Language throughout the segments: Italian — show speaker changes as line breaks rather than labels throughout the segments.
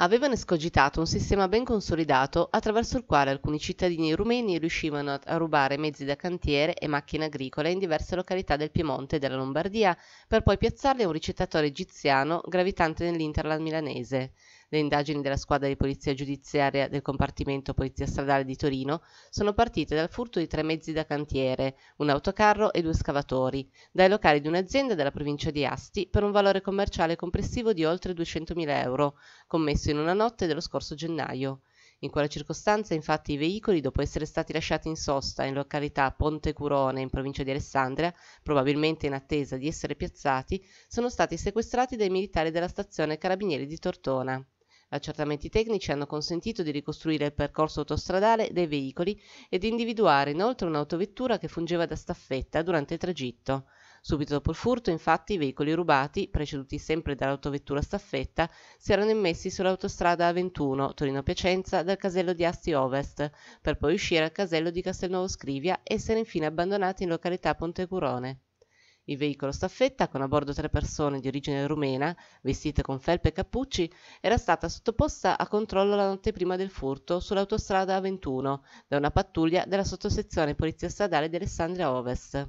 avevano escogitato un sistema ben consolidato attraverso il quale alcuni cittadini rumeni riuscivano a rubare mezzi da cantiere e macchine agricole in diverse località del Piemonte e della Lombardia per poi piazzarli a un ricettatore egiziano gravitante nell'Interland milanese le indagini della squadra di polizia giudiziaria del compartimento Polizia Stradale di Torino sono partite dal furto di tre mezzi da cantiere, un autocarro e due scavatori, dai locali di un'azienda della provincia di Asti per un valore commerciale complessivo di oltre 200.000 euro, commesso in una notte dello scorso gennaio. In quella circostanza, infatti, i veicoli, dopo essere stati lasciati in sosta in località Ponte Curone, in provincia di Alessandria, probabilmente in attesa di essere piazzati, sono stati sequestrati dai militari della stazione Carabinieri di Tortona. Accertamenti tecnici hanno consentito di ricostruire il percorso autostradale dei veicoli e di individuare inoltre un'autovettura che fungeva da staffetta durante il tragitto. Subito dopo il furto, infatti, i veicoli rubati, preceduti sempre dall'autovettura staffetta, si erano immessi sull'autostrada A21 Torino-Piacenza dal casello di Asti Ovest, per poi uscire al casello di Castelnuovo Scrivia e essere infine abbandonati in località Pontecurone. Il veicolo staffetta, con a bordo tre persone di origine rumena, vestite con felpe e cappucci, era stata sottoposta a controllo la notte prima del furto sull'autostrada A21 da una pattuglia della sottosezione Polizia Stradale di Alessandria Ovest.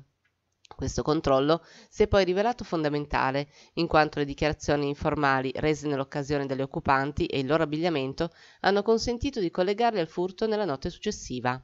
Questo controllo si è poi rivelato fondamentale, in quanto le dichiarazioni informali rese nell'occasione dagli occupanti e il loro abbigliamento hanno consentito di collegarli al furto nella notte successiva.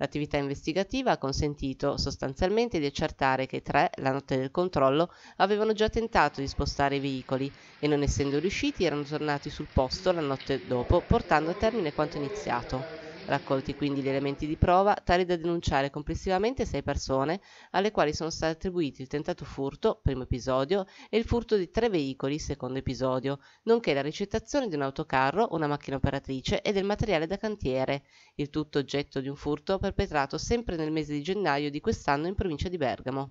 L'attività investigativa ha consentito sostanzialmente di accertare che tre, la notte del controllo, avevano già tentato di spostare i veicoli e non essendo riusciti erano tornati sul posto la notte dopo portando a termine quanto iniziato. Raccolti quindi gli elementi di prova, tali da denunciare complessivamente sei persone, alle quali sono stati attribuiti il tentato furto, primo episodio, e il furto di tre veicoli, secondo episodio, nonché la ricettazione di un autocarro, una macchina operatrice e del materiale da cantiere, il tutto oggetto di un furto perpetrato sempre nel mese di gennaio di quest'anno in provincia di Bergamo.